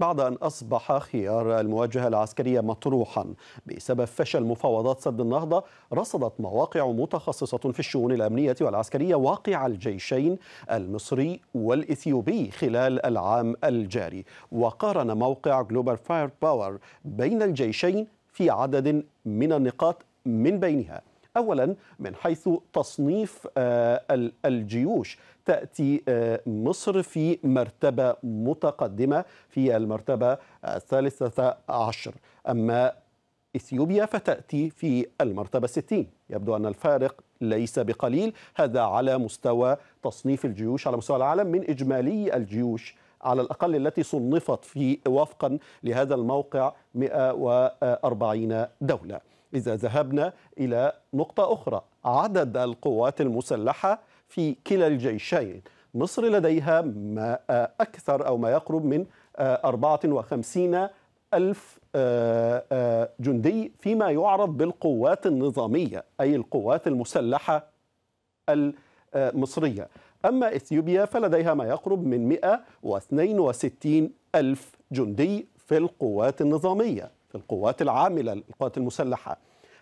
بعد أن أصبح خيار المواجهة العسكرية مطروحا بسبب فشل مفاوضات سد النهضة رصدت مواقع متخصصة في الشؤون الأمنية والعسكرية واقع الجيشين المصري والإثيوبي خلال العام الجاري وقارن موقع جلوبال فاير باور بين الجيشين في عدد من النقاط من بينها أولا من حيث تصنيف آه، الجيوش تأتي آه، مصر في مرتبة متقدمة في المرتبة آه، الثالثة عشر أما إثيوبيا فتأتي في المرتبة 60 يبدو أن الفارق ليس بقليل هذا على مستوى تصنيف الجيوش على مستوى العالم من إجمالي الجيوش على الأقل التي صنفت في وفقا لهذا الموقع 140 دولة إذا ذهبنا إلى نقطة أخرى عدد القوات المسلحة في كلا الجيشين مصر لديها ما أكثر أو ما يقرب من 54 ألف آه، آه، جندي فيما يعرف بالقوات النظامية أي القوات المسلحة المصرية أما إثيوبيا فلديها ما يقرب من 162 ألف جندي في القوات النظامية في القوات العاملة القوات المسلحة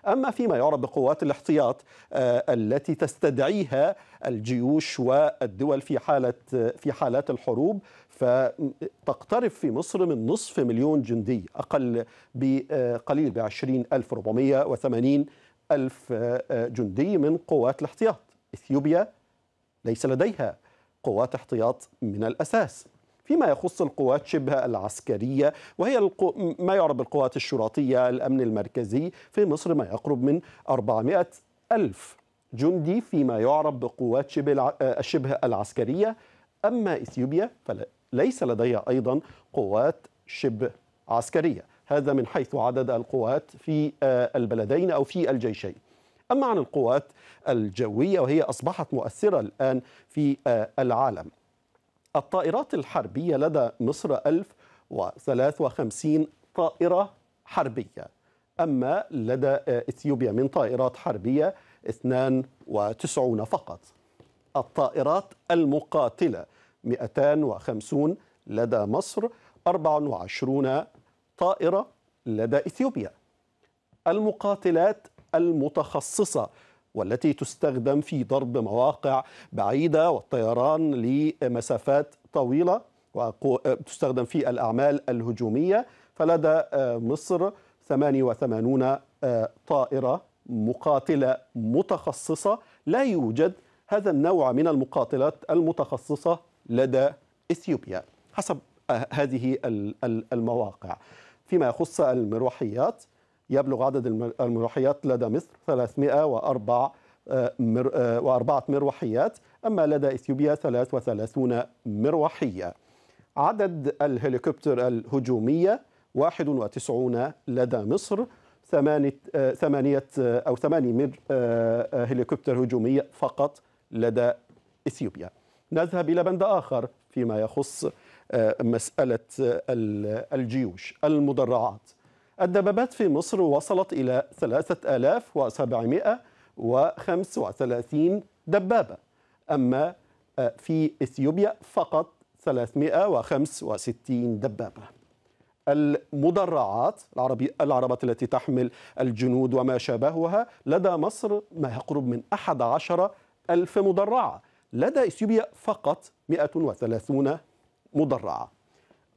أما فيما يعرف بقوات الاحتياط آه، التي تستدعيها الجيوش والدول في حالة في حالات الحروب فتقترب في مصر من نصف مليون جندي أقل بقليل ب 20480 آه، ألف آه، جندي من قوات الاحتياط إثيوبيا ليس لديها قوات احتياط من الأساس فيما يخص القوات شبه العسكرية وهي ما يعرف بالقوات الشرطية الأمن المركزي في مصر ما يقرب من 400 ألف جندي فيما يعرف بقوات شبه, الع... شبه العسكرية أما إثيوبيا فليس لديها أيضا قوات شبه عسكرية هذا من حيث عدد القوات في آه، البلدين أو في الجيشين أما عن القوات الجوية وهي أصبحت مؤثرة الآن في آه، العالم الطائرات الحربية لدى مصر 1053 طائرة حربية أما لدى إثيوبيا من طائرات حربية 92 فقط الطائرات المقاتلة 250 لدى مصر 24 طائرة لدى إثيوبيا المقاتلات المتخصصة والتي تستخدم في ضرب مواقع بعيدة والطيران لمسافات طويلة وتستخدم في الأعمال الهجومية فلدى آه، مصر 88 آه، طائرة مقاتلة متخصصة لا يوجد هذا النوع من المقاتلات المتخصصة لدى إثيوبيا حسب آه، هذه المواقع فيما يخص المروحيات يبلغ عدد المروحيات لدى مصر 304 آه، آه، وأربعة مروحيات أما لدى إثيوبيا 33 مروحية عدد الهليكوبتر الهجومية 91 لدى مصر ثمانية آه، أو ثماني هليكوبتر هجومية فقط لدى إثيوبيا نذهب إلى بند آخر فيما يخص مسألة الجيوش المدرعات الدبابات في مصر وصلت إلى 3735 دبابة أما آه، في إثيوبيا فقط 365 دبابة المدرعات العربي العربات التي تحمل الجنود وما شابهها لدى مصر ما يقرب من 11 ألف مدرعة لدى إثيوبيا فقط 130 مدرعة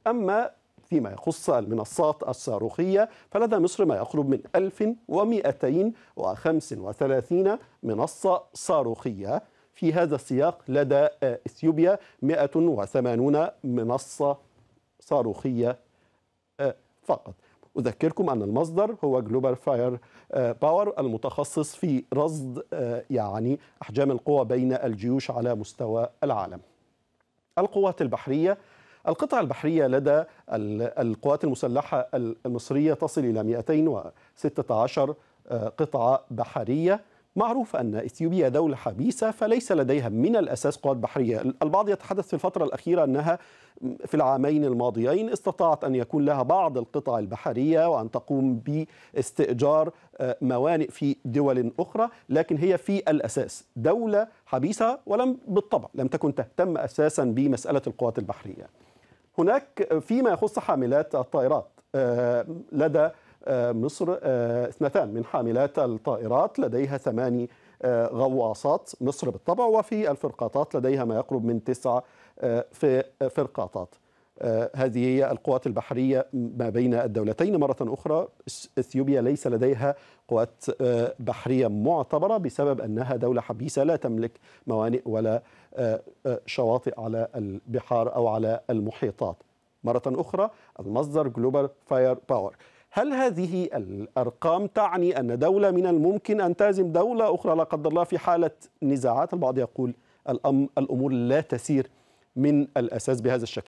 أما فيما يخص المنصات الصاروخية فلدى مصر ما يقرب من 1235 منصة صاروخية في هذا السياق لدى إثيوبيا 180 منصة صاروخية آه، فقط أذكركم أن المصدر هو جلوبال فاير باور المتخصص في رصد آه، يعني أحجام القوى بين الجيوش على مستوى العالم القوات البحرية القطع البحرية لدى القوات المسلحة المصرية تصل إلى 216 آه، قطعة بحرية معروف أن إثيوبيا دولة حبيسة فليس لديها من الأساس قوات بحرية البعض يتحدث في الفترة الأخيرة أنها في العامين الماضيين استطاعت أن يكون لها بعض القطع البحرية وأن تقوم باستئجار آه، موانئ في دول أخرى لكن هي في الأساس دولة حبيسة ولم بالطبع لم تكن تهتم أساسا بمسألة القوات البحرية هناك فيما يخص حاملات الطائرات آه، لدى آه، مصر آه، اثنتان من حاملات الطائرات لديها ثماني غواصات مصر بالطبع وفي الفرقاطات لديها ما يقرب من تسع فرقاطات هذه هي القوات البحرية ما بين الدولتين مرة أخرى إثيوبيا ليس لديها قوات آه، بحرية معتبرة بسبب أنها دولة حبيسة لا تملك موانئ ولا آه، آه، شواطئ على البحار أو على المحيطات مرة أخرى المصدر جلوبال فاير باور هل هذه الأرقام تعني أن دولة من الممكن أن تهزم دولة أخرى لا قدر الله في حالة نزاعات البعض يقول الأمور لا تسير من الأساس بهذا الشكل